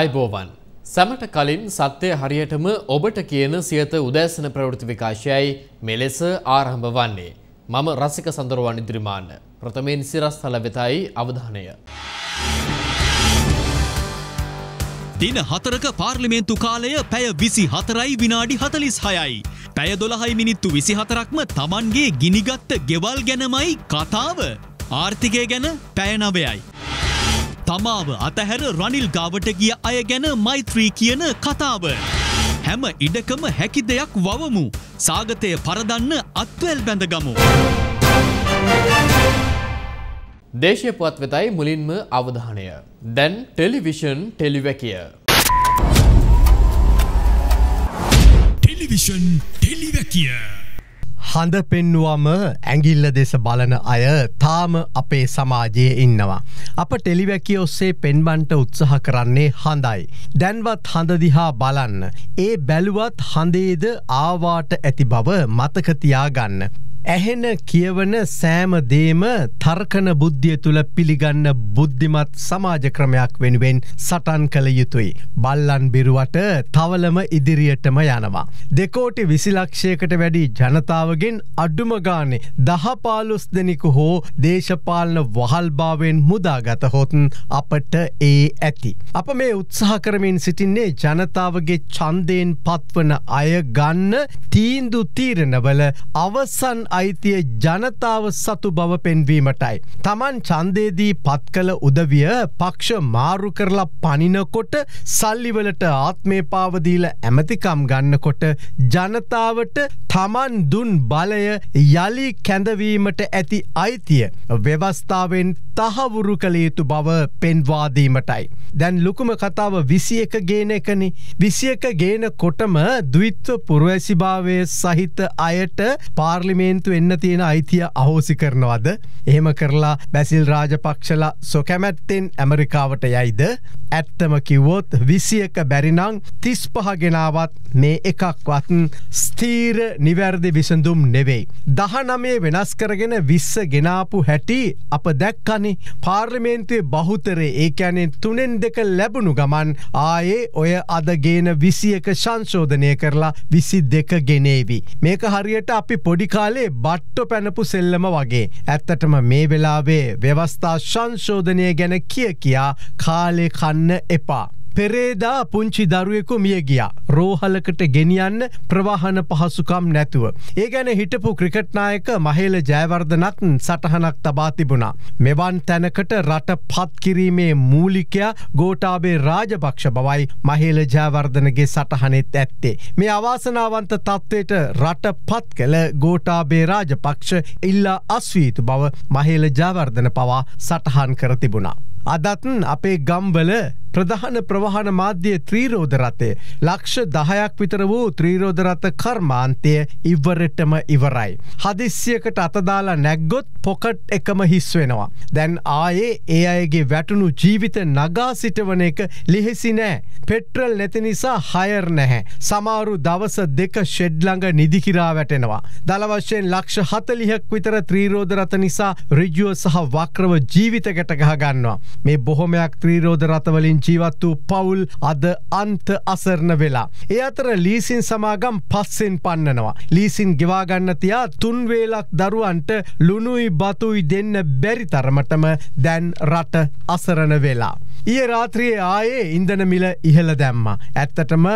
අයිබෝවන් සැමට කලින් සත්‍යය හරියටම ඔබට කියන සියත උදෑසන ප්‍රවෘති විකාශයයි මෙලෙස ආරහම්භ වන්නේ. මම රසික සඳරුවන් ඉදිරිමාන්න. ප්‍රථමයෙන් සිරස් තල වෙතයි අවධානය. දින හතරක පාර්ලිමේන්තු කාලය පැය විසි හතරයි විනාඩි හතලිස් හයයි. පැය දොළහයි මිනිත්තු විසි හතරක්ම තමන්ගේ ගිනිගත්ත ගෙවල් ගැනමයි කතාව. ආර්ථිකය ගැන පැයනවයයි. තමාව අතහැර රනිල් ගාවට ගිය අය ගැන මෛත්‍රී කියන කතාව. හැම ඉඩකම හැකි දෙයක් වවමු. සාගතය පරදන්න අත්වැල් බැඳගමු. දේශය පුවත් වෙතයි මුලින්ම අවධානය. දැන් ටෙලිවිෂන් ටෙලිවැකිය. ටෙලිවිෂන් ටෙලිවැකිය. හඳ පෙන්නුවම ඇගිල්ල දෙස බලන අය තාම අපේ සමාජයේ ඉන්නවා. අප ටෙලිවැකි ඔස්සේ පෙන්බන්ට උත්සහ කරන්නේ හඳයි. දැන්වත් හඳදිහා බලන්න. ඒ බැලුවත් හඳේද ආවාට ඇති බව මතකතියා ගන්න. ඇහෙන කියවන සෑමදේම තර්කන බුද්ධිය තුළ පිළිගන්න බුද්ධිමත් සමාජ ක්‍රමයක් වෙනුවෙන් සටන් කළ යුතුයි. බල්ලන් බිරුවට තවලම ඉදිරියටම යනවා. දෙකෝටි විසිලක්ෂයකට වැඩි ජනතාවගෙන් අඩුමගානෙ දහපාලුස් දෙනෙකු හෝ දේශපාලන වහල්භාවෙන් මුදාගත හොතුන් අපට ඒ ඇති. අප මේ උත්සාහ කරමින් සිටින්නේ ජනතාවගේ චන්දයෙන් පත්වන අය ගන්න තීන්දු තීරණවල අවසන් අයිතිය ජනතාව සතු බව පෙන්වීමටයි. තමන් චන්දේදී පත්කළ උදවිය පක්ෂ මාරු කරලා පනිනකොට සල්ලිවලට ආත්මේ පාවදීල ඇමතිකම් ගන්නකොට ජනතාවට තමන් දුන් බලය යළි කැඳවීමට ඇති අයිතිය ව්‍යවස්ථාවෙන් තහවුරු කළ යුතු බව පෙන්වාදීමටයි. දැන් ලොකුම කතාව විසි එක ගේන එකන විසියක ගේන කොටම දවිත්ව පුරවැසිභාවය සහිත අයට පාර්ලිමේන් කැමැත්තු එන්න තියෙන අයිතිය අහෝසි කරනවද. එහෙම කරලා බැසිල් රාජපක්ෂල සොකැමැත්තෙන් ඇමරිකාවට යයිද. ඇත්තම කිව්වොත් විසියක බැරිනං තිස්පහගෙනාවත් මේ එකක්වත් ස්තීර නිවැරදි විසඳුම් නෙවෙයි. දහනමේ වෙනස් කරගෙන විස්ස ගෙනාපු හැටි අප දැක්කනි පාර්ලිමේන්තුවේ බහුතරේ ඒකැනෙ තුනෙන් දෙක ලැබුණු ගමන් ආයේ ඔය අදගේන විසියක සංශෝධනය කරලා විසි දෙක ගෙනේවි. මේක හරියට අපි පොඩිකාලේ බට්ටො පැනපු සෙල්ලම වගේ. ඇත්තටම මේ වෙලාවේ ව්‍යවස්ථා සංශෝධනය ගැන කිය කියා කාලෙ කන්න එපා. පෙරේදා පුංචි දරුවෙකු මිය ගියා රෝහලකට ගෙනියන්න ප්‍රවාහන පහසුකම් නැතුව. ඒ ගැන හිටපු ක්‍රිකට්නායක මහේල ජයවර්ධනත් සටහනක් තබා තිබුණා. මෙවන් තැනකට රට පත්කිරීමේ මූලිකයා ගෝටාබේ රාජභක්ෂ බවයි මහේල ජයවර්ධනගේ සටහනෙත් ඇත්තේ. මේ අවාසනාවන්ත තත්ත්වයට රට පත් කළ ගෝටාබේ රාජපක්ෂ ඉල්ලා අස්වීතු බව මහේල ජාවර්ධන පවා සටහන් කර තිබුණා. අදත්න් අපේ ගම්බල ප්‍රධාන ප්‍රවාහන මාධ්‍යය ත්‍රීරෝධරතය ලක්ෂ දහයක් විතර වූ ත්‍රීරෝධරත කර්මාන්තය ඉවරටම ඉවරයි. හදිස්සියකට අතදාලා නැග්ගොත් පොකට් එකම හිස් වෙනවා. දැන් ආයේ ඒ අයගේ වැටනු ජීවිත නගා සිටවන එක ලිහෙසි නෑ. පෙට්‍රල් නැති නිසා හයර් නැහැ. සමාරු දවස දෙක ෂෙඩ්ලඟ නිදිකිරා වැටෙනවා. දලවශයෙන් ලක්ෂ හතලිහක් විතර ත්‍රීරෝධරත නිසා රිජුව සහ වක්‍රව ජීවිත ගැටගහ ගන්නවා. මේ බොහොමයක් ත්‍රීරෝධරතවලින් ජීවත් වූ පවුල් අද අන්ත අසරණ වෙලා. ඒ අතර ලීසින් සමාගම් පස්සෙන් පන්නනවා. ලීසින් ගෙවාගන්න තියා තුන්වේලක් දරුවන්ට ලුණුයි බතුයි දෙන්න බැරි තරමටම දැන් රට අසරණ වෙලා. ඊය රාත්‍රියයේ ආයේ ඉන්දනමිල ඉහළ දැම්ම. ඇත්තටම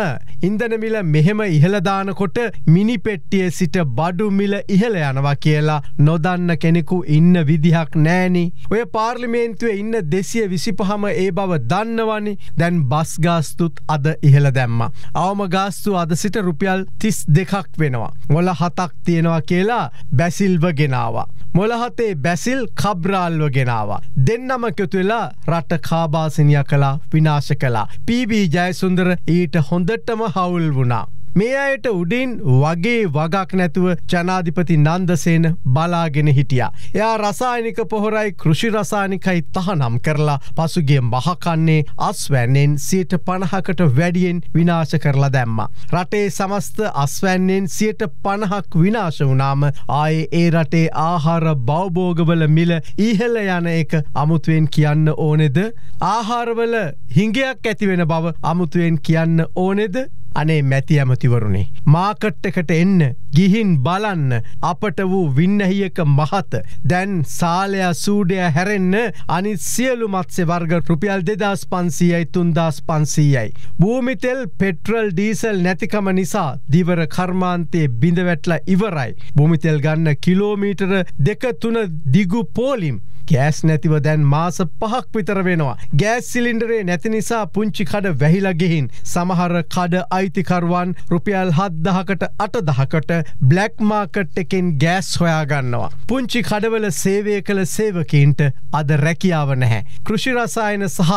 ඉන්දනමිල මෙහෙම ඉහළදානකොට මිනිපෙට්ටිය සිට බඩුමිල ඉහළ යනවා කියලා නොදන්න කෙනෙකු ඉන්න විදිහක් නෑනි. ඔය පාර්ලිමේන්තුවේ ඉන්න දෙසිය විසිපහම ඒ බව දන්නවනි දැන් බස් ගාස්තුත් අද ඉහළ දැම්ම. අවම ගාස්තු අද සිට රුපියල් තිස් දෙකක් වෙනවා. මොල හතක් තියෙනවා කියලා බැසිල්ව ගෙනවා. මොලහතේ බැසිල් කබ්රාල්ව ගෙනවා. දෙන්නම යුතුවෙලා රට කාබාස ආකර්ශනය කලා විනාශ කලා. පීබී ජයසුන්දර ඊට හොඳටම හවුල් වුණා. මේ අයට උඩින් වගේ වගක් නැතුව ජනාධිපති නන්දසේන බලාගෙන හිටියා. එයා රසායනික පොහොරයි කෘෂි රසානිකයි තහනම් කරලා පසුගේ මහකන්නේ අස්වැන්නෙන් සියට පණහකට වැඩියෙන් විනාශ කරලා දැම්ම. රටේ සමස්ත අස්වැන්නෙන් සියට පණහක් විනාශ වනාම ආය ඒ රටේ ආහාර බවබෝගවල මිල ඉහල යන එක අමුතුවෙන් කියන්න ඕනෙද. ආහාරවල හිංගයක් ඇතිවෙන බව අමුතුවෙන් කියන්න ඕනෙද අනේ මැති ඇමතිවරුණේ. මාකට් එකට එන්න ගිහින් බලන්න අපට වූ වින්නහියක මහත දැන් සාලයා සූඩය හැරෙන්න අනි සියලු මත්සේ වර්ග රුපියල් දෙදස් පන්සීයයි තුන්දස් පන්සීයයි. භූමිතෙල් පෙට්‍රල් ඩීසල් නැතිකම නිසා දිවර කර්මාන්තයේ බිඳවැටල ඉවරයි. භූමිතෙල් ගන්න කිලෝමීටර දෙක තුන දිගු පෝලිම්. ගෑස් නැතිව දැන් මාස පහක් විතර වෙනවා. ගෑස් සිලින්ඩරේ නැති නිසා පුංචි කඩ වැහිලගෙහින් සමහර කඩ අයිතිකරුවන් රුපියල් හත්දහකට අටදහකට බ්ලැක් මාකට් එකෙන් ගෑස් හොයාගන්නවා. පුංචි කඩවල සේවය කළ සේවකීන්ට අද රැකියාව නැහැ. කෘෂිරසායන සහ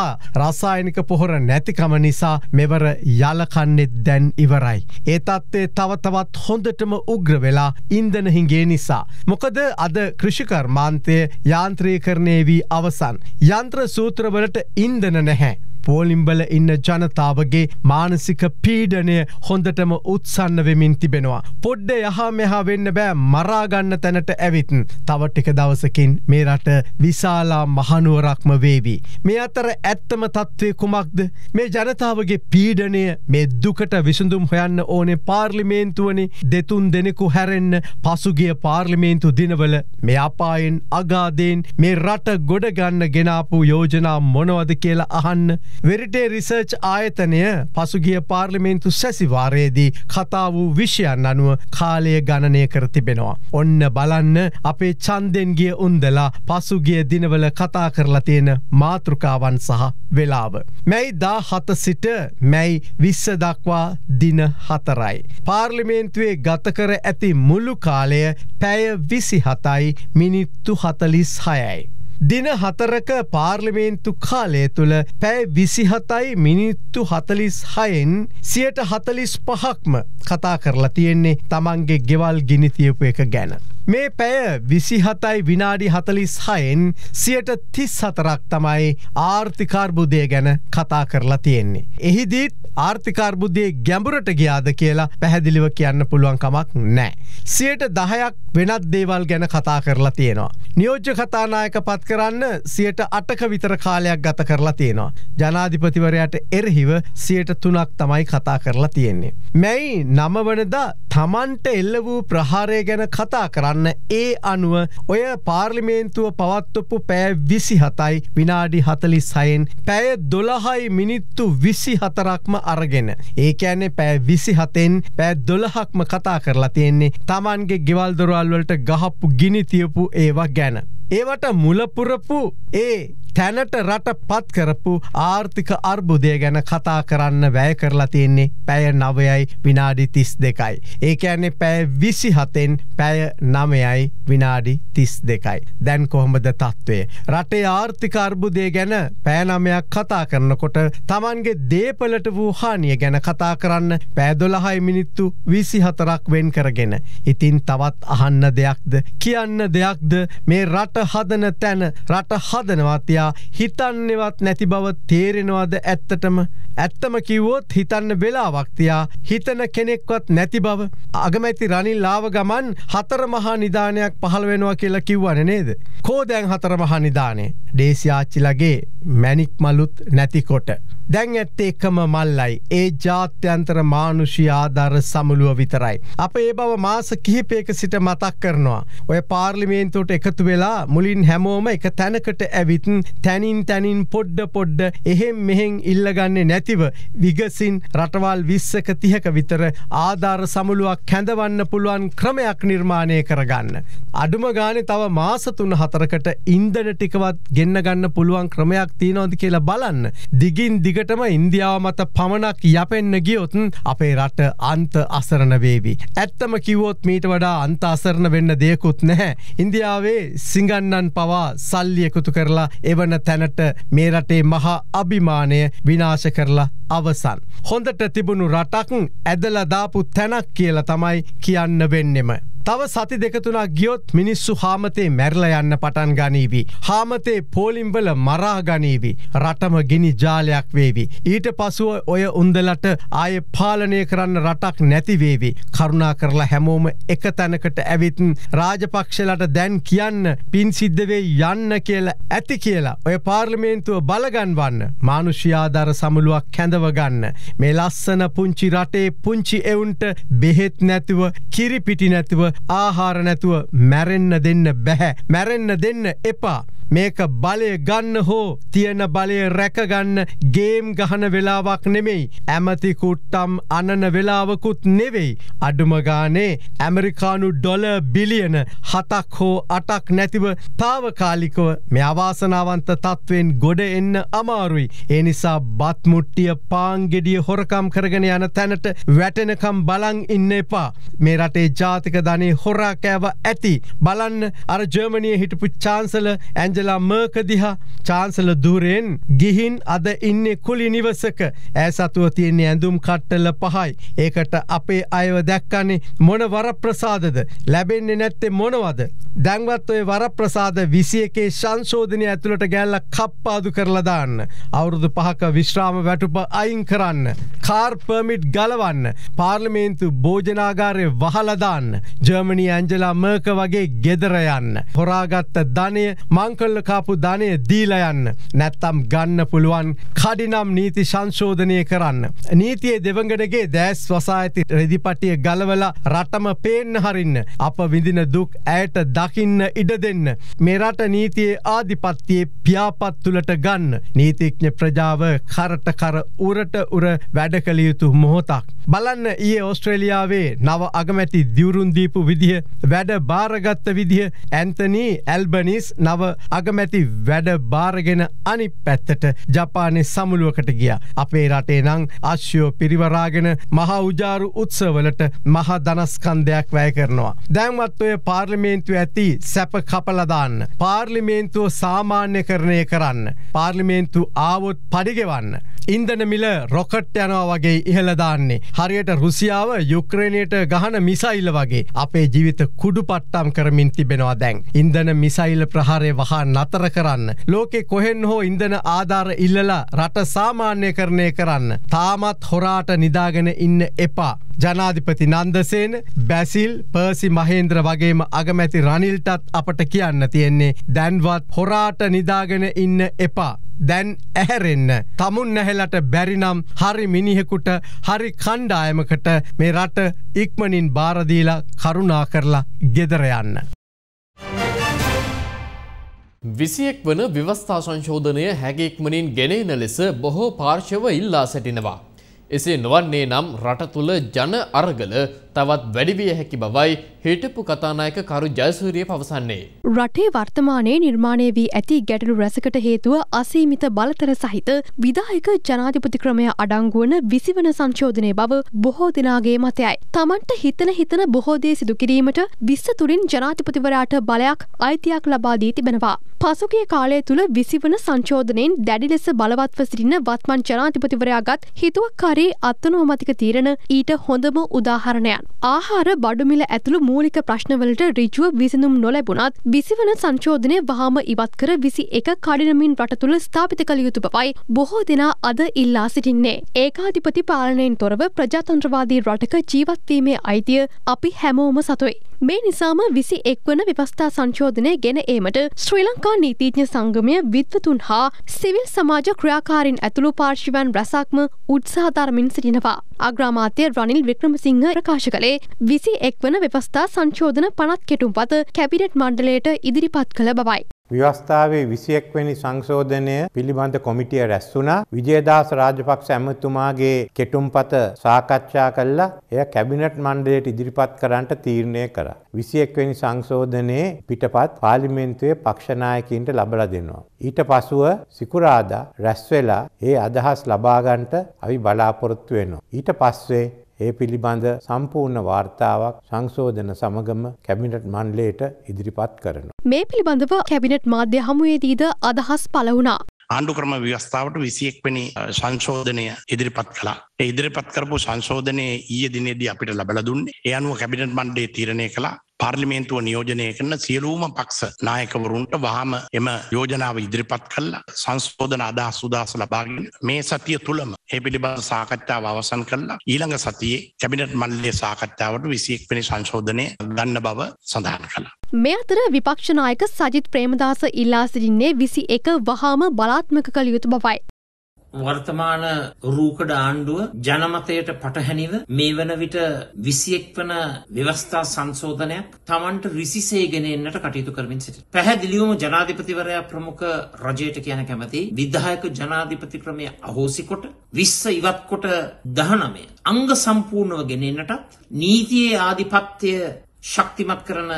රසායනික පොහොර නැතිකම නිසා මෙවර යලකන්නෙත් දැන් ඉවරයි. ඒ තත්ත්වේ තවතවත් හොඳටම උග්‍ර වෙලා ඉන්දනහිගේ නිසා. මොකද අද කෘෂිකර්මාන්තය යාන්ත්‍රී ක්‍රමීකරණය වී අවසන්. යන්ත්‍ර සූත්‍රවලට ඉන්දන නැහැ. පෝලිම්බල ඉන්න ජනතාවගේ මානසික පීඩනය හොඳටම උත්සන්න වෙමින් තිබෙනවා. පොඩ්ඩ යහා මෙහා වෙන්න බෑ මරාගන්න තැනට ඇවිත්න් තවටික දවසකින් මේ රට විශාලා මහනුවරක්ම වේවි. මේ අතර ඇත්තම තත්ත්වය කුමක්ද මේ ජනතාවගේ පීඩනය මේ දුකට විසඳුම් හොයන්න ඕනේ පාර්ලිමේන්තුවනි දෙතුන් දෙනෙකු හැරෙන්න්න පසුගිය පාර්ලිමේන්තු දිනවල මේ අපායෙන් අගාදයෙන් මේ රට ගොඩගන්න ගෙනාපු යෝජනා මොනවද කියලා අහන්න වෙරිටේ රිසර්ච් ආයතනය පසුගිය පාර්ලිමේන්තු සැසිවාරයේදී කතා වූ විෂයන් අනුව කාලය ගණනය කර තිබෙනවා. ඔන්න බලන්න අපේ චන්දෙන්ගේ උන්දලා පසුගිය දිනවල කතා කරලා තියෙන මාතෘකාවන් සහ වෙලාව. මැයි දා හත සිට මැයි විස්ස දක්වා දින හතරයි. පාර්ලිමේන්තුවේ ගතකර ඇති මුළු කාලය පැය විසි හතයි මිනිත්තු හතලිස් හයයි. දින හතරක පාර්ලිමේන්තු කාලය තුළ පැෑ විසිහතයි මිනිත්තු හතලිස් හයෙන් සියට හතලිස් පහක්ම කතා කරලා තියෙන්නේ තමන්ගේ ගෙවල් ගිනිතියපු එක ගැන. මේ පැය විසිහතයි විනාඩි හතලිස් හයෙන් සියට තිස් හතරක් තමයි ආර්ථිකාර්බුදය ගැන කතා කරලා තියෙන්නේ. එහිදීත් ආර්ථිකාර්බුදයේ ගැඹුරට ගියාද කියලා පැහැදිලිව කියන්න පුළුවන් කමක් නෑ. සියට දහයක් වෙනත් දේවල් ගැන කතා කරලා තියෙනවා. නියෝජ්‍ය කතානායක පත් කරන්න සියට අටක විතර කාලයක් ගත කරලා තියෙනවා. ජනාධිපතිවරයට එරහිව සියට තුනක් තමයි කතා කරලා තියෙන්නේ. මැයි නමවනදා තමන්ට එල්ල වූ ප්‍රහාරය ගැන කතා කරන්න කරන්න ඒ අනුව ඔය පාර්ලිමේන්තුව පවත්වපු පෑ විසි හතයි විනාඩි හතලි සයින් පැය දොළහයි මිනිත්තු විසි හතරක්ම අරගෙන ඒකඇන්නේ පෑ විසි හතෙන් පෑ දොළහක්ම කතා කරලා තියෙන්නේ තමන්ගේ ගෙවල්දොරල්වලට ගහප්පු ගිනි තියපු ඒවා ගැන. ඒවට මුලපුරපු ඒ තැනට රට පත් කරපු ආර්ථික අර්බුදය ගැන කතා කරන්න වැය කරලා තියෙන්නේ පැය නවයයි විනාඩි තිස් දෙකයි. ඒක ඇන්නේ පැය විසි හතෙන් පැය නමයයි විනාඩි තිස් දෙකයි. දැන් කොහොමද තත්ත්වය. රටේ ආර්ථික අර්බුදය ගැන පෑනමයක් කතා කරනකොට තමන්ගේ දේපලට වූ හානිය ගැන කතා කරන්න පෑදොලහයි මිනිත්තු විසි හතරක් වෙන් කරගෙන. ඉතින් තවත් අහන්න දෙයක්ද කියන්න දෙයක්ද මේ රට රට හදන තැන රට හදනවත්යා හිතන්නෙවත් නැති බව තේරෙනවාද ඇත්තටම ඇත්තම කිව්වොත් හිතන්න වෙලාවක්තියා හිතන කෙනෙක්වත් නැති බව අගමැති රනිල් ලාව ගමන් හතර මහා නිධානයක් පහළ වෙනවා කියලා කිව්වන නේද. කෝදැන් හතර මහා නිධානය ඩේසිආච්චිලගේ මැනික් මලුත් නැතිකොට. දැන් ඇත්තේ එකම මල්ලයි ඒ ජාත්‍යන්තර මානුෂ්‍යආධර සමුළුව විතරයි. අප ඒ බව මාස කිහිපයක සිට මතක් කරනවා. ඔය පාර්ලිමේන්තුවට එකතු වෙලා මුලින් හැමෝම එක තැනකට ඇවිත්න් තැනින් තැනින් පොඩ්ඩ පොඩ්ඩ එහෙම් මෙහෙන් ඉල්ලගන්නේ නැතිව විගසින් රටවල් විස්සක තිහක විතර ආධාර සමුළුවක් කැඳවන්න පුළුවන් ක්‍රමයක් නිර්මාණය කරගන්න. අඩුම ගානෙ තව මාසතුන් හතරකට ඉන්දන ටිකවත් ගෙන්න්න ගන්න පුළුවන් ක්‍රමයක් තියනොද කියලා බලන්න. දිගින් දිග දිගටම ඉන්දියාව මත පමණක් යපෙන්න්න ගියොතුන් අපේ රට අන්ත අසරණ වේවි. ඇත්තම කිවෝත් මීට වඩා අන්ත අසරණ වෙන්න දෙයකුත් නැහැ. ඉන්දියාවේ සිංගන්නන් පවා සල්ලි එකුතු කරලා එවන තැනට මේ රටේ මහා අභිමානය විනාශ කරලා අවසන්. හොඳට තිබුණු රටක් ඇදලදාපු තැනක් කියල තමයි කියන්න වෙන්නෙම. තව සති දෙකතුනා ගියොත් මිනිස්සු හාමතේ මැරල යන්න පටන් ගනීවී. හාමතේ පෝලිම්බල මරා ගනීවී. රටම ගිනි ජාලයක් වේවි. ඊට පසුව ඔය උන්දලට ආය පාලනය කරන්න රටක් නැතිවේවි. කරුණා කරලා හැමෝම එක තැනකට ඇවිත්න් රාජපක්ෂලට දැන් කියන්න පින් සිද්ධවේ යන්න කියලා ඇති කියලා. ඔය පාර්ලිමේන්තුව බලගන්වන්න මානුෂ්‍යයාධර සමුළුවක් කැඳවගන්න. මේ ලස්සන පුංචි රටේ පුංචි එවුන්ට බෙහෙත් නැතිව කිරිපිටි නැතිව ආහාර නැතුව මැරෙන්න දෙන්න බැහැ මැරෙන්න දෙන්න එපා මේක බලය ගන්න හෝ තියෙන බලය රැකගන්න ගේම් ගහන වෙලාවක් නෙමෙයි. ඇමතිකුට්ටම් අනන වෙලාවකුත් නෙවෙයි. අඩුමගානේ ඇමරිකානු ඩොල බිලියන හතක් හෝ අටක් නැතිව තාවකාලිකව මේ අවාසනාවන්ත තත්ත්වෙන් ගොඩ එන්න අමාරුයි. ඒනිසා බත්මුට්ටිය පාංගෙඩිය හොරකම් කරගෙන යන තැනට වැටෙනකම් බලං ඉන්න එපා. මේ රටේ ජාතික ධනේ හොරාකෑව ඇති. බලන්න අර ජර්මණය හිටපු චාන්සල ඇන්ජ ඇන්ජලා මර්ක දිහා චාන්සල දුරෙන් ගිහින් අද ඉන්න කුලි නිවසක ඇ සතුව තියන්නේ ඇඳුම් කට්ටල පහයි. ඒකට අපේ අයව දැක්කන්නේ මොන වර ප්‍රසාදද ලැබෙන්නේ නැත්තේ මොනවද. දැන්වත් ඔය වර ප්‍රසාද විසියකේ ශංශෝධනය ඇතුළට ගැල්ල කප්පාදු කරලදාන්න. අවුරුදු පහක විශ්‍රාම වැටුප අයින් කරන්න. කාර්පර්මිට් ගලවන්න පාර්ලිමේන්තු භෝජනාගාරය වහලදාන්න. ජර්මණී ඇන්ජලා මර්ක වගේ ගෙදරයන්න. හොරාගත්ත ධනය මංකල ගුගල්ල කාපු ධනය දීල යන්න නැත්තම් ගන්න පුළුවන් කඩිනම් නීති සංශෝධනය කරන්න. නීතියේ දෙවඟටගේ දෑස් වසා ඇති රෙදිපටිය ගලවල රටම පේන්න හරින්න. අප විඳින දුක් ඇයට දකින්න ඉඩ දෙන්න. මෙරට නීතියේ ආධිපත්තියේ ප්‍යාපත්තුලට ගන්න. නීතිඥ ප්‍රජාව කරට කර උරට උර වැඩ කළයුතු මොහොතක්. බලන්න ඒ ඔස්ට්‍රේලියාවේ නව අගමැති දිවරුන්දීපු විදිහ වැඩ භාරගත්ත විදිහ ඇන්තනී ඇල්බනිස් නව අගමැති වැඩ බාරගෙන අනි පැත්තට ජපානය සමුළුවකට ගිය. අපේ රටේ නං අශ්‍යයෝ පිරිවරාගෙන මහා උජාරු උත්සවලට මහා දනස්කන්දයක් වැය කරනවා. දැන්වත්වය පාර්ලිමේන්තු ඇති සැප කපලදාන්න. පාර්ලිමේන්තුව සාමාන්‍ය කරණය කරන්න. පාර්ලිමේන්තු ආවොත් පඩිගෙවන්න. ඉන්දනමිල රොකට් යනවා වගේ ඉහළදාන්නේ. හරියට රුසියාව යුක්්‍රණයට ගහන මිසයිල්ල වගේ අපේ ජීවිත කුඩු පට්ටම් කරමින් තිබෙනවා දැන්. ඉන්දන මිසයිල් ප්‍රහාරය වහා නතර කරන්න. ලෝකෙ කොහෙන් හෝ ඉන්දන ආධාර ඉල්ලලා රට සාමාන්‍ය කරණය කරන්න. තාමත් හොරාට නිදාගෙන ඉන්න එපා. ජනාධිපති නන්දසේන බැසිල් පර්සි මහේන්ද්‍ර වගේම අගමැති රනිල්ටත් අපට කියන්න තියෙන්නේ දැන්වත් හොරාට නිදාගෙන ඉන්න එපා. දැන් ඇහැරෙන්න. තමුන් නැහෙලට බැරිනම් හරි මිනිහෙකුට හරි කණ්ඩායමකට මේ රට ඉක්මනින් බාරදීලා කරුණා කරලා ගෙදරයන්න. විසියෙක් වන ව්‍යවස්ථා සංශෝධනය හැගෙක්මනින් ගෙනෙන ලෙස බොහෝ පාර්ශව ඉල්ලා සැටිනවා. එසේ නොවන්නේ නම් රට තුළ ජන අරගල තවත් වැඩිවිය හැකි බවයි හිටපු කතානායක කරු ජයසූරිය පවසන්නේ. රටේ වර්තමානයේ නිර්මාණය වී ඇති ගැටලු රැසකට හේතුව අසීමිත බලතර සහිත විදායක ජනාධිපති ක්‍රමය අඩංගුවන විසිවන සංශෝධනය බව බොහෝ දෙනාගේ මතයයි. තමන්ට හිතන හිතන බොහෝදේ සිදුකිරීමට විස්ස තුරින් ජනාධිපතිවරාට බලයක් අයිතියක් ලබා දී තිබෙනවා. පසුගේ කාලය තුළ විසිවන සංශෝධනයෙන් දැඩි ලෙස බලවත්ව සිටින වත්මන් ජනාධිපතිවරයාගත් හිතුවක්කාරී අත්තනෝමතික තීරණ ඊට හොඳම උදාහරණයන්. ආහාර බඩුමිල ඇතුළු මූලික ප්‍රශ්නවලට රිජුව විසඳුම් නොලැබුණත් විසිවන සංශෝධනය වහාම ඉවත් කර විසි එක කඩිනමින් රට තුළ ස්ථාපිත කළ යුතු බවයි බොහෝ දෙනා අද ඉල්ලා සිටින්නේ. ඒකාධිපති පාලනයෙන් තොරව ප්‍රජාතන්ත්‍රවාදී රටක ජීවත්වීමේ අයිතිය අපි හැමෝම සතුයි. මේ නිසාම විසි එක්වන විවස්ථා සංශෝධනය ගෙන ඒමට ශ්‍රී ලංකා නීතිීඥ සංගමය විත්වතුන් හා සිවිල් සමාජ ක්‍රියාකාරින් ඇතුළු පාර්ශිවන් රසක්ම උත්සාහධර්මින් සිටිනවා. අග්‍රාමාත්‍යය රනිල් වික්‍රමසිංහ ප්‍රකාශ කළේ විසි එක්වන විවස්ථා සංශෝධන පනත් කෙටුම් පත කැබිනට් මණ්ඩලයට ඉදිරිපත් කළ බවයි. ව්‍යවස්ථාවේ 21 වෙනි සංශෝධනය පිළිබඳ කොමිටිය රැස් වුණා. විජේදාස රාජපක්ෂ ඇමතුමාගේ කෙටුම්පත සාකච්ඡා කළා. එය කැබිනට් මණ්ඩලයට ඉදිරිපත් කරන්නට තීරණය කරා. 21 වෙනි සංශෝධනයේ පිටපත් පාර්ලිමේන්තුවේ පක්ෂ නායකයින්ට ලබලා දෙනවා. ඊට පසුව සිකුරාදා රැස් වෙලා ඒ අදහස් ලබා ගන්නට අපි බලාපොරොත්තු වෙනවා. ඊට පස්සේ ඒ පිළිබඳ සම්පූර්ණ වාර්තාවක් සංශෝධන සමගම කැබිනට් මණ්ඩලයට ඉදිරිපත් කරනවා. මේ පිළිබඳව කැබිනට් මාධ්‍ය හමුවේදීද අදහස් පළ වුණා. ආණ්ඩු ක්‍රම ව්‍යවස්ථාවට විසියෙක්වැනි සංශෝධනය ඉදිරිපත් කලා ඉදිරිපත් කරපු සංශෝධනය ඊය දිනේදී අපිට ලබල දුන්න ඒ අනුව කැබිනට් මණ්ඩේ තීරණය කලා පාර්ලිමේන්තුව නියෝජනය කරන සියලූම පක්ෂ නායකවරුන්ට වහම එම යෝජනාව ඉදිරිපත් කල්ලා සංස්පෝධන අදා සුදස ලබාගෙන මේ සතිය තුළම ඒ පිළිබඳ සාකච්ඡාව අවසන් කල්ලා ඊළඟ සතියේ කැබිනට මල්ලේ සාකච්ඡාවට විසියෙක් පිනි සංශෝධනය ගන්න බව සඳහන් කළ. මේ අතර විපක්ෂනායක සජිත් ප්‍රේමදාස ඉල්ලා සිටින්නේ විසි එක වහාම බලාත්මක කළ යුතු බවයි. වර්තමාන රූකඩ ආණ්ඩුව ජනමතයට පටහැනිව මේ වන විට 21 වන ව්‍යවස්ථා සංශෝධනයක් Tamanට රිසිසේගෙන එන්නට කටයුතු කරමින් සිටින. පැහැදිලිවම ජනාධිපතිවරයා ප්‍රමුඛ රජයට කියන කැමැති විධායක ජනාධිපති ක්‍රමය අහෝසි කොට 20 ඉවත් කොට 19 අංග සම්පූර්ණව ගෙන එන්නටත් නීතියේ ආධිපත්‍ය ශක්තිමත් කරන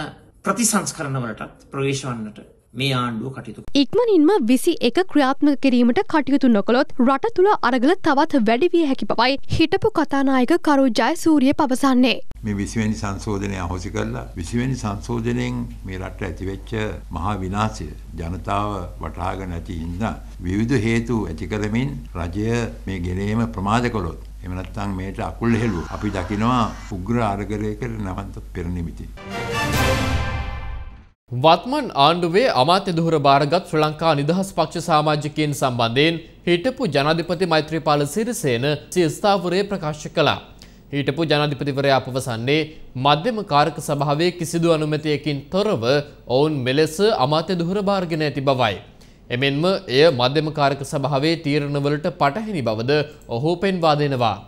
ප්‍රතිසංස්කරණ වලටත් ප්‍රවේශ වන්නට මේ ආණ්ඩුව කටයුතු. ඉක්මනින්ම විසි එක ක්‍රියාත්ම කිරීමට කටයුතු නොකොත් රට තුළ අරගල තවත් වැඩිවිය හැකි පවයි හිටපු කතානායක කරු ජයසූරිය පවසන්නේ. මේ විසිවැනි සංශෝධනය අහොසි කරලා විසිවැනි සංශෝධනයෙන් මේ රට ඇතිවෙච්ච මහා විනාශය ජනතාව වටහාගෙන නැති හින්දා විවිධ හේතු ඇති කරමින් රජය මේ ගෙනීම ප්‍රමාද කළොත් එහෙම නැත්නම් මේට අකුල් හෙළුව අපි දකිනවා උග්‍ර අරගලයකට නවත්ත පෙර නිමිති. වත්මන් ආණ්ඩුවේ අමාත්‍ය දුහර භාරගත් ශ්‍රී ලංකා නිදහස් පක්ෂ සමාජිකයන් සම්බන්ධයෙන් හිටපු ජනාධිපති මෛත්‍රීපාල සිරිසේන සියස්ථාවරය ප්‍රකාශ කළා. හිටපු ජනාධිපතිවරයා පවසන්නේ මධ්‍යම කාරක සභාවේ කිසිදු අනුමැතියකින් තොරව ඔවුන් මෙලෙස අමාත්‍ය දුහර භාරගෙන ඇති බවයි. එමෙන්ම එය මධ්‍යම කාරක සභාවේ තීරණවලට පටහැනි බවද ඔහු පෙන්වා දෙනවා.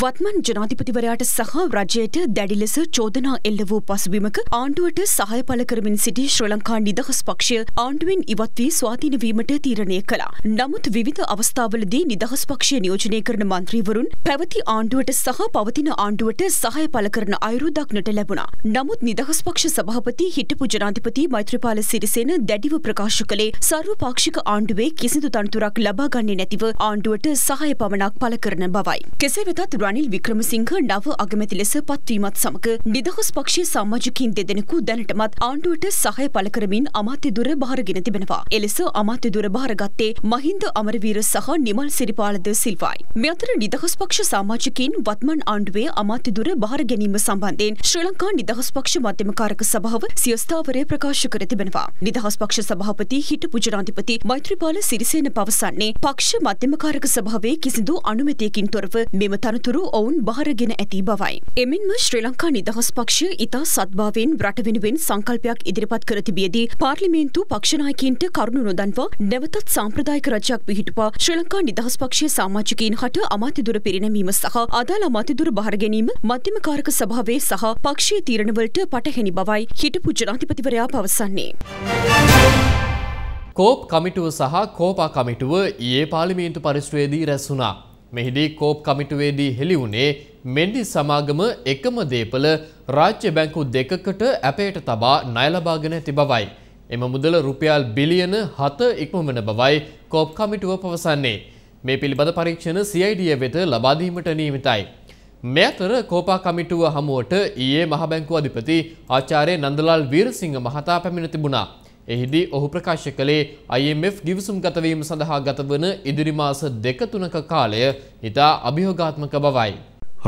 වත්මන් ජනාධිපතිවරයාට සහ රජයට දැඩි ලෙස චෝදනා එල්ල වූ පසුබිමක ආණ්ඩුවට සහය පළ කරමින් සිටි ශ්‍රී ලංකා නිදහස් පක්ෂය ආණ්ඩුවෙන් ඉවත් වී ස්වාධීන වීමට තීරණය කළා. නමුත් විවිධ අවස්ථාවලදී නිදහස් පක්ෂය නියෝජනය කරන മന്ത്രിවරුන් පැවති ආණ්ඩුවට සහ පවතින ආණ්ඩුවට සහය පළ කරන අයුරු දක්නට ලැබුණා. නමුත් නිදහස් පක්ෂ සභාපති හිටපු ජනාධිපති මෛත්‍රීපාල සිරිසේන දැඩිව ප්‍රකාශ කළේ සර්වපාක්ෂික ආණ්ඩුවේ කිසිදු තනතුරක් ලබා ගන්නේ නැතිව ආණ්ඩුවට සහය පමණක් පළ කරන බවයි. කෙසේ වෙතත් අමාත්‍ය රනිල් වික්‍රමසිංහ නව අගමැති ලෙස පත්වීමත් සමග නිදහස් පක්ෂයේ සමාජිකින් දෙදෙනෙකු දැනටමත් ආණ්ඩුවට සහය පළ කරමින් අමාත්‍යදුර බාරගෙන තිබෙනවා. එලෙස අමාත්‍යදුර බාරගත්තේ මහින්ද අමරවීර සහ නිමල් සිරිපාලද සිල්වායි. මේ අතර නිදහස් පක්ෂ සමාජිකින් වත්මන් ආණ්ඩුවේ අමාත්‍යදුර බාර ගැනීම සම්බන්ධයෙන් ශ්‍රී ලංකා නිදහස් පක්ෂ මධ්‍යම කාරක සභාව සියස්ථාවරය ප්‍රකාශ කර තිබෙනවා. නිදහස් පක්ෂ සභාපති හිටපු ජනාධිපති මෛත්‍රීපාල සිරිසේන පවසන්නේ පක්ෂ මධ්‍යම කාරක සභාවේ කිසිදු අනුමැතියකින් තොරව මෙම තනතුරු තොරතුරු ඔවුන් බාරගෙන ඇති බවයි. එමෙන්ම ශ්‍රී ලංකා නිදහස් පක්ෂ ඉතා සත්භාවෙන් රට වෙනුවෙන් සංකල්පයක් ඉදිරිපත් කර තිබියදී පාර්ලිමේන්තු පක්ෂනායකින්ට කරුණු නොදන්වා නැවතත් සාම්ප්‍රදායික රජයක් පිහිටුවා ශ්‍රී ලංකා නිදහස් පක්ෂයේ සාමාජිකයින් හට අමාත්‍යදුර පිරිනැමීම සහ අදාළ අමාත්‍යදුර බහරගැනීම මධ්‍යමකාරක සභාවේ සහ පක්ෂයේ තීරණවලට පටහැනි බවයි හිටපු ජනාධිපතිවරයා පවසන්නේ. කෝප් කමිටුව සහ කෝපා කමිටුව ඒ පාලිමේන්තු පරිස්ට්‍රයේදී රැස්සුනා. මෙහිදී කෝප් කමිටුවේදී හෙළි වුණේ මෙන්ඩි සමාගම එකම දේපල රාජ්‍ය බැංකු දෙකකට ඇපයට තබා ණයලබාගෙන ඇති බවයි. එම මුදල රුපියල් බිලියන හත ඉක්මවන බවයි කෝප් කමිටුව පවසන්නේ. මේ පිළිබඳ පරීක්ෂණ CID වෙත ලබාදීමට නියමිතයි. මේ අතර කෝපා කමිටුව හමුවට ඊයේ මහ බැංකු අධිපති ආචාර්ය නන්දලාල් වීරසිංහ මහතා පැමිණ තිබුණා. එහිදී ඔහු ප්‍රකාශ කළේ IMF ගිවිසුම් ගතවීම සඳහා ගතවන ඉදිරි මාස දෙක තුනක කාලය ඉතා අභියෝගාත්මක බවයි.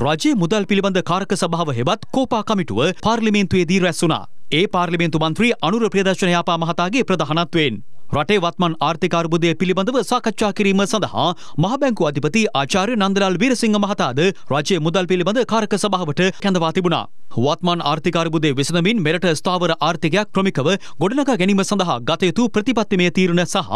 රජයේ මුදල් පිළිබඳ කාරක සභාව හෙවත් කෝපා කමිටුව පාර්ලිමේන්තුවේදී රැස් වුණා. ඒ පාර්ලිමේන්තු මන්ත්‍රී අනුර ප්‍රියදර්ශන යාපා මහතාගේ ප්‍රධානත්වයෙන් රටේ වත්මන් ආර්ථිකාර්බුදය පිළිබඳව සාකච්ඡා කිරීම සඳහා මහබැංකු අධිපති ආචාර්ය නන්දලාල් වීරසිංහ මහතාද රජයේ මුදල් පිළිබඳ කාරක සභාවට කැඳවා තිබුණා. වත්මන් ආර්ථිකාර්බුදය විසඳමින් මෙරට ස්ථාවර ආර්ථිකයක් ක්‍රමිකව ගොඩනගා ගැනීම සඳහා ගත යුතු ප්‍රතිපත්තිමය තීරණ සහ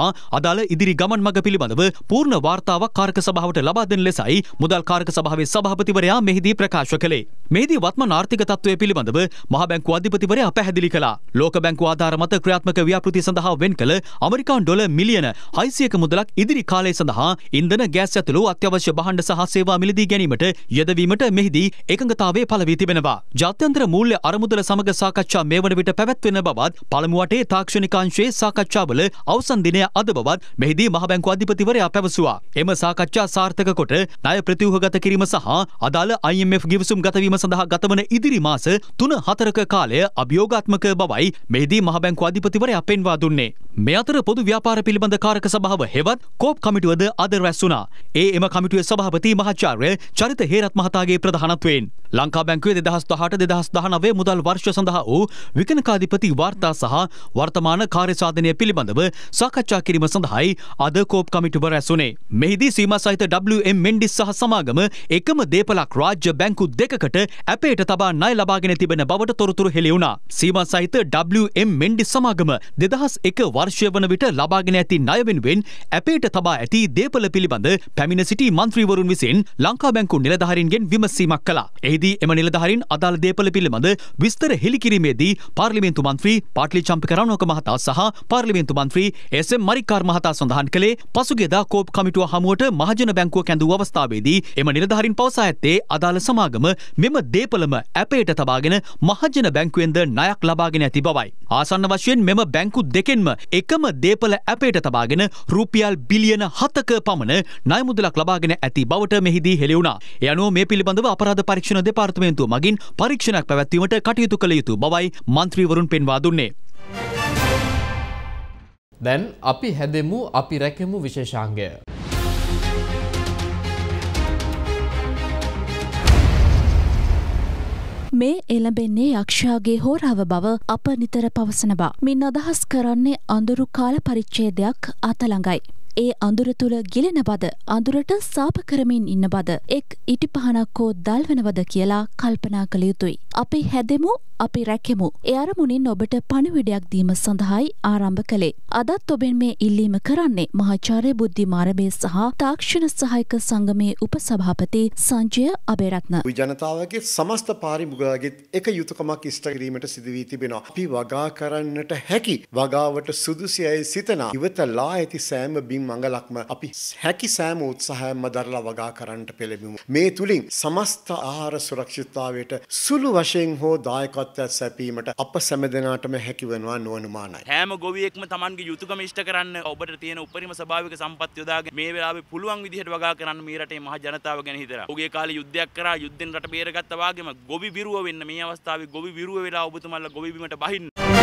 අදාළ ඉදිරි ගමන් මඟ පිළිබඳව පූර්ණ වාර්තාවක් කාරක සභාවට ලබා දෙන ලෙසයි මුදල් කාරක සභාවේ සභාපතිවරයා මෙහිදී ප්‍රකාශ කළේ. මේදී වත්මන් ආර්ථික තත්ත්වය පිළිබඳව මහ බැංකු අධිපතිවරයා පැහැදිලි කළා. ලෝක බැංකු ආධාර මත ක්‍රියාත්මක ව්‍යාපෘති සඳහා වෙන් කළ අමරිකාන් ඩොල මිලියන හයිසියක මුදලක් ඉදිරි කාලය සඳහා ඉන්දන ගෑස් ඇතුළු අත්‍යවශ්‍ය බහණ්ඩ සහ සේවා මිලදී ගැනීමට යෙදවීමට මෙහිදී එකඟතාවේ පළවී තිබෙනවා. ජාත්‍යන්තර මූල්‍ය අරමුදල සමග සාකච්ඡා මේ වන විට පැවැත්වෙන බවත් පළමු වටේ තාක්ෂණිකාංශයේ සාකච්ඡාවල අවසන් දිනය අද බවත් මෙහිදී මහ බැංකු අධිපතිවරයා පැවසුවා. එම සාකච්ඡා සාර්ථක කොට ණය ප්‍රතිව්‍යුහගත කිරීම සහ අදාළ IMF ගිවිසුම් ගතවීම සඳහා ගතවන ඉදිරි මාස තුන හතරක කාලය අභියෝගාත්මක බවයි මෙහිදී මහ බැංකු අධිපතිවරයා පෙන්වා දුන්නේ. මේ අතර සතර පොදු ව්‍යාපාර පිළිබඳ කාරක සභාව හෙවත් කෝප් කමිටුවද අද රැස් වුණා. ඒ එම කමිටුවේ සභාපති මහාචාර්ය චරිත හේරත් මහතාගේ ප්‍රධානත්වයෙන් ලංකා බැංකුවේ 2018 2019 මුදල් වර්ෂ සඳහා වූ විකණකාධිපති වාර්තා සහ වර්තමාන කාර්යසාධනය පිළිබඳව සාකච්ඡා කිරීම සඳහායි අද කෝප් කමිටුව රැස් වුණේ. මෙහිදී සීමා සහිත WM මෙන්ඩිස් සහ සමාගම එකම දේපලක් රාජ්‍ය බැංකු දෙකකට ඇපේට තබා ණය ලබාගෙන තිබෙන බවට තොරතුරු හෙළි වුණා. සීමා සහිත WM මෙන්ඩිස් සමාගම 2001 වර්ෂය වන වන විට ලබාගෙන ඇති ණය වෙනුවෙන් ඇපේට තබා ඇති දේපල පිළිබඳ පැමිණ සිටි මන්ත්‍රීවරුන් විසින් ලංකා බැංකු නිලධාරීන්ගෙන් විමසීමක් කළා. එෙහිදී එම නිලධාරීන් අදාළ දේපල පිළිබඳ විස්තර හෙළිකිරීමේදී පාර්ලිමේන්තු මන්ත්‍රී පාට්ලි චම්පික රණවක මහතා සහ පාර්ලිමේන්තු මන්ත්‍රී එස්.එම්. මරිකාර් මහතා සඳහන් කළේ පසුගියදා කෝප් කමිටුව හමුවට මහජන බැංකුව කැඳවූ අවස්ථාවේදී එම නිලධාරීන් පවසා ඇත්තේ අදාළ සමාගම මෙම දේපලම ඇපේට තබාගෙන මහජන බැංකුවෙන්ද ණයක් ලබාගෙන ඇති බවයි. ආසන්න වශයෙන් මෙම බැංකු දෙකෙන්ම එකම දේපළ ඇපේට තබාගෙන රුපියල් බිලියන හතක පමණ නයමුදලක් ලබාගෙන ඇති බවට මෙහිදී හෙළිවුණා. ඒ අනුව මේ පිළිබඳව අපරාධ පරීක්ෂණ දෙපාර්තමේන්තුව මගින් පරීක්ෂණයක් පැවැත්වීමට කටයුතු කළ යුතු බවයි මන්ත්‍රීවරුන් පෙන්වා දුන්නේ. දැන් අපි හැදෙමු අපි රැකෙමු විශේෂාංගය. මේ එළඹෙන්නේ යක්ෂයාගේ හෝරාව බව අප නිතර පවසනවා. මින් අදහස් කරන්නේ අඳුරු කාල පරිච්ඡේදයක් අතළඟයි. ඒ අඳුර තුළ ගිලෙන බද අඳුරට සාප කරමින් ඉන්න බද එක් ඉටිපහනක් හෝ දල්වනවද කියලා කල්පනා කළ යුතුයි. අපි හැදෙමු අපි රැකෙමු. එ අරමුණින් ඔබට පණිවිඩයක් දීම සඳහායි ආරම්භ කළේ. අදත් ඔබෙන් මේ ඉල්ලීම කරන්නේ මහාචාර්ය බුද්ධි මාරමේ සහ තාක්ෂණ සහායක සංගමේ උපසභාපති සංජය අබේරත්න. ජනතාවගේ සමස්ත පාරිභුගාගෙත් එක යුතුකමක් ඉෂ්ට කිරීමට සිදුවී තිබෙනවා. අපි වගා කරන්නට හැකි වගාවට සුදුසි අය සිතනා ඉවතලා ඇති සෑම බිම් මඟලක්ම අපි හැකි සෑම උත්සාහයක්ම දරලා වගා කරන්නට පෙළඹිමු. මේ තුලින් සමස්ත ආහාර සුරක්ෂිතතාවයට සුළු වශයෙන් හෝ දායකත්වයක් සැපීමට අප සැමදෙනාටම හැකි වෙනවා නොඅනුමානයි. හැම ගොවියෙක්ම Tamanගේ යුතුයකම ඉෂ්ට කරන්න ඔබට තියෙන උපරිම ස්වභාවික සම්පත් යොදාගෙන මේ වෙලාවේ පුළුවන් විදිහට වගා කරන්න මේ රටේ මහ ජනතාව ගැන හිතලා. ඔහුගේ කාලේ යුද්ධයක් කරා යුද්ධෙන් රට බේරගත්තා වගේම ගොවි විරුව වෙන්න මේ අවස්ථාවේ ගොවි විරුව වෙලා ඔබතුමල්ලා ගොවි බිමට බහින්න.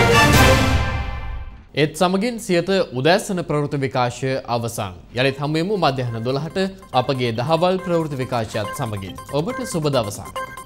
ඒත් සමගින් සියත උදැස්සන ප්‍රවෘති විකාශය අවසන්. යළිත් හමුවමු මධ්‍යහන දොළහට අපගේ දහවල් ප්‍රවෘති විකාශයත් සමගින්. ඔබට සුබ දවසක්.